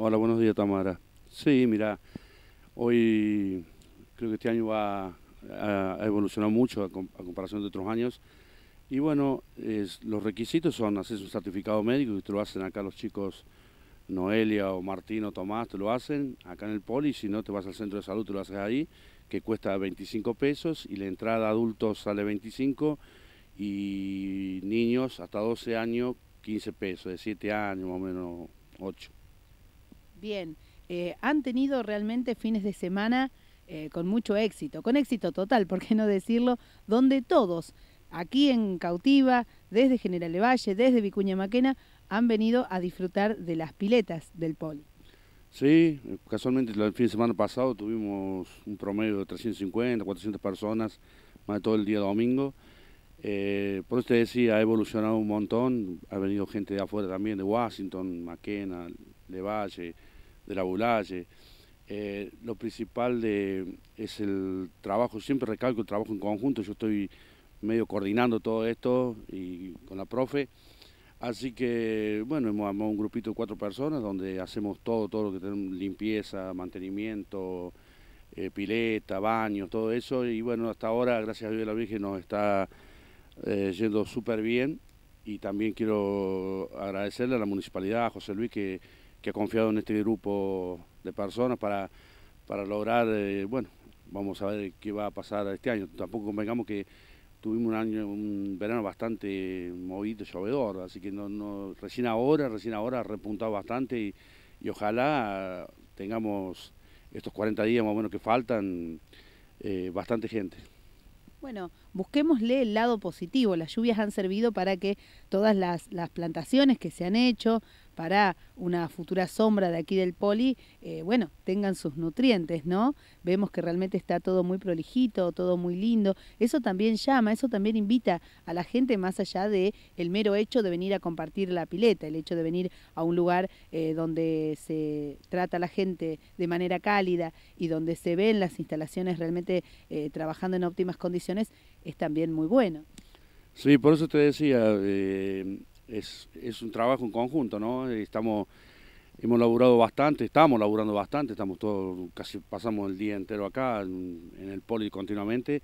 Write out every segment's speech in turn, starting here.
Hola, buenos días, Tamara. Sí, mira, hoy creo que este año va a, evolucionar mucho a, comparación de otros años. Y bueno, los requisitos son hacer un certificado médico, que te lo hacen acá los chicos Noelia o Martín o Tomás, te lo hacen acá en el poli, si no te vas al centro de salud, te lo haces ahí, que cuesta 25 pesos y la entrada adultos sale 25 y niños hasta 12 años 15 pesos, de 7 años más o menos 8. Bien, eh, han tenido realmente fines de semana eh, con mucho éxito, con éxito total, ¿por qué no decirlo? Donde todos, aquí en Cautiva, desde General Valle, desde Vicuña Maquena, han venido a disfrutar de las piletas del POL. Sí, casualmente el fin de semana pasado tuvimos un promedio de 350, 400 personas, más de todo el día domingo. Eh, por eso te decía, ha evolucionado un montón, ha venido gente de afuera también, de Washington, Maquena, Levalle, de la Bulalle. Eh, lo principal de, es el trabajo, siempre recalco el trabajo en conjunto, yo estoy medio coordinando todo esto y con la profe. Así que, bueno, hemos armado un grupito de cuatro personas donde hacemos todo, todo lo que tenemos, limpieza, mantenimiento, eh, pileta, baños, todo eso. Y bueno, hasta ahora, gracias a Dios de la Virgen, nos está eh, yendo súper bien. Y también quiero agradecerle a la municipalidad, a José Luis, que que ha confiado en este grupo de personas para, para lograr, eh, bueno, vamos a ver qué va a pasar este año. Tampoco convengamos que tuvimos un año, un verano bastante movido, llovedor, así que no, no, recién ahora, recién ahora ha repuntado bastante y, ojalá tengamos estos 40 días más o menos que faltan, eh, bastante gente. Bueno, busquémosle el lado positivo. Las lluvias han servido para que todas las, las plantaciones que se han hecho, para una futura sombra de aquí del poli, eh, bueno, tengan sus nutrientes, ¿no? Vemos que realmente está todo muy prolijito, todo muy lindo. Eso también llama, eso también invita a la gente más allá de el mero hecho de venir a compartir la pileta, el hecho de venir a un lugar eh, donde se trata la gente de manera cálida y donde se ven las instalaciones realmente eh, trabajando en óptimas condiciones, es también muy bueno. Sí, por eso te decía, es, un trabajo en conjunto, ¿no? Eh, estamos, hemos laburado bastante, estamos laburando bastante, estamos todos, casi pasamos el día entero acá, en, el poli continuamente.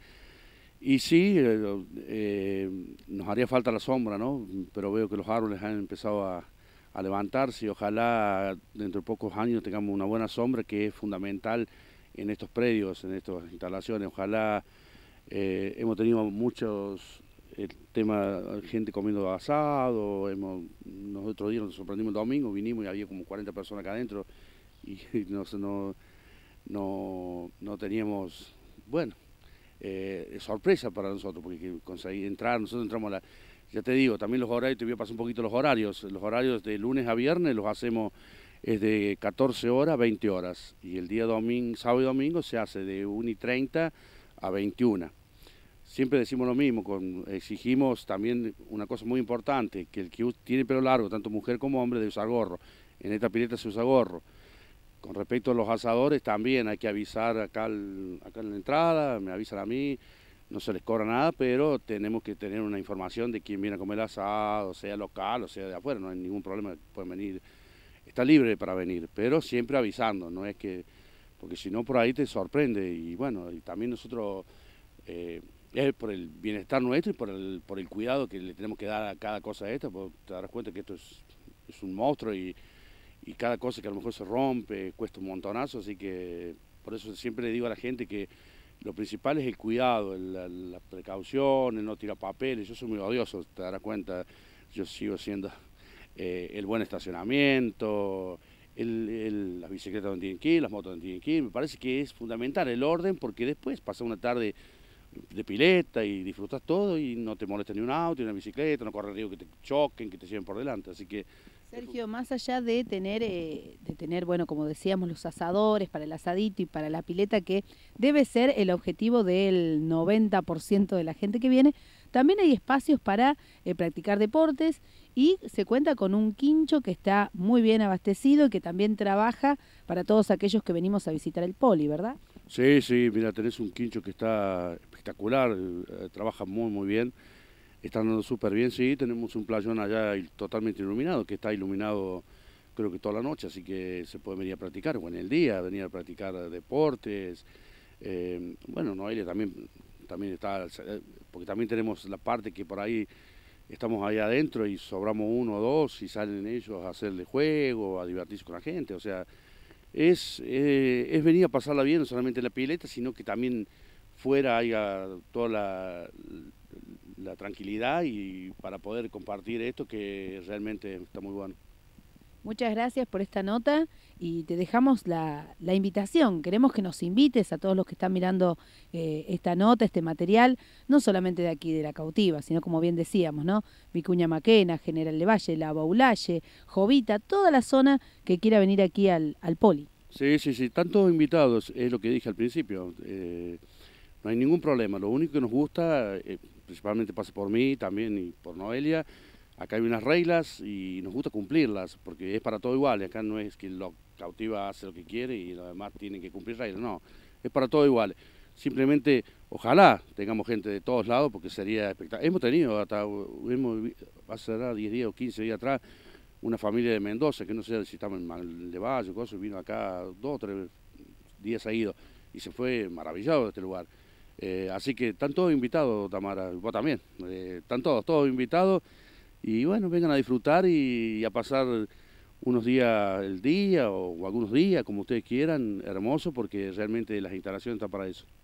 Y sí, eh, eh, nos haría falta la sombra, ¿no? Pero veo que los árboles han empezado a, a levantarse y ojalá dentro de pocos años tengamos una buena sombra que es fundamental en estos predios, en estas instalaciones. Ojalá hemos tenido muchos el tema gente comiendo asado, hemos, nosotros días nos sorprendimos el domingo, vinimos y había como 40 personas acá adentro y, no, no, teníamos, bueno, eh, sorpresa para nosotros, porque conseguí entrar, nosotros entramos a la, ya te digo, también los horarios, te voy a pasar un poquito los horarios, los horarios de lunes a viernes los hacemos es de 14 horas a 20 horas y el día domingo, sábado y domingo se hace de 1 y 30 a 21 siempre decimos lo mismo, exigimos también una cosa muy importante, que el que tiene pelo largo, tanto mujer como hombre, de usar gorro. En esta pileta se usa gorro. Con respecto a los asadores, también hay que avisar acá, acá en la entrada, me avisan a mí, no se les cobra nada, pero tenemos que tener una información de quién viene a comer asado, sea local o sea de afuera, no hay ningún problema, pueden venir, está libre para venir, pero siempre avisando, no es que, porque si no por ahí te sorprende y bueno, y también nosotros... Eh, es por el bienestar nuestro y por el, por el cuidado que le tenemos que dar a cada cosa esta, porque te darás cuenta que esto es, un monstruo y, cada cosa que a lo mejor se rompe cuesta un montonazo, así que por eso siempre le digo a la gente que lo principal es el cuidado, la, precaución, el no tirar papeles, yo soy muy odioso, te darás cuenta, yo sigo haciendo eh, el buen estacionamiento, el, las bicicletas donde tienen que ir, las motos donde tienen que ir, me parece que es fundamental el orden porque después pasa una tarde de pileta y disfrutas todo y no te molesta ni un auto, ni una bicicleta, no corre riesgo que te choquen, que te lleven por delante. Así que Sergio, más allá de tener, eh, de tener, bueno, como decíamos, los asadores para el asadito y para la pileta, que debe ser el objetivo del 90% de la gente que viene, también hay espacios para eh, practicar deportes y se cuenta con un quincho que está muy bien abastecido y que también trabaja para todos aquellos que venimos a visitar el poli, ¿verdad? Sí, sí, mira, tenés un quincho que está espectacular, eh, trabaja muy, muy bien, está andando súper bien, sí, tenemos un playón allá totalmente iluminado, que está iluminado creo que toda la noche, así que se puede venir a practicar, o en el día, venir a practicar deportes, eh, bueno, Noelia también, también está, porque también tenemos la parte que por ahí estamos allá adentro y sobramos uno o dos y salen ellos a hacerle juego, a divertirse con la gente, o sea, es, eh, es venir a pasarla bien, no solamente en la pileta, sino que también fuera haya toda la, tranquilidad y para poder compartir esto que realmente está muy bueno. Muchas gracias por esta nota y te dejamos la, la, invitación. Queremos que nos invites a todos los que están mirando eh, esta nota, este material, no solamente de aquí de la cautiva, sino como bien decíamos, ¿no? Vicuña Maquena, General de Valle, La Baulalle, Jovita, toda la zona que quiera venir aquí al, Poli. Sí, sí, sí, están todos invitados, es lo que dije al principio. Eh, no hay ningún problema, lo único que nos gusta, eh, principalmente pasa por mí también y por Noelia, acá hay unas reglas y nos gusta cumplirlas, porque es para todo igual, acá no es que lo cautiva hace lo que quiere y los demás tienen que cumplir reglas, no, es para todo igual. Simplemente, ojalá tengamos gente de todos lados, porque sería espectacular. Hemos tenido hasta, hace 10 días o 15 días atrás, una familia de Mendoza, que no sé si estaba en Mal de Valle o cosas, vino acá dos o tres días ha ido y se fue maravillado de este lugar. Eh, así que están todos invitados, Tamara, vos también. Eh, están todos, todos invitados. Y bueno, vengan a disfrutar y, a pasar unos días el día o, o algunos días, como ustedes quieran, hermoso, porque realmente las instalaciones están para eso.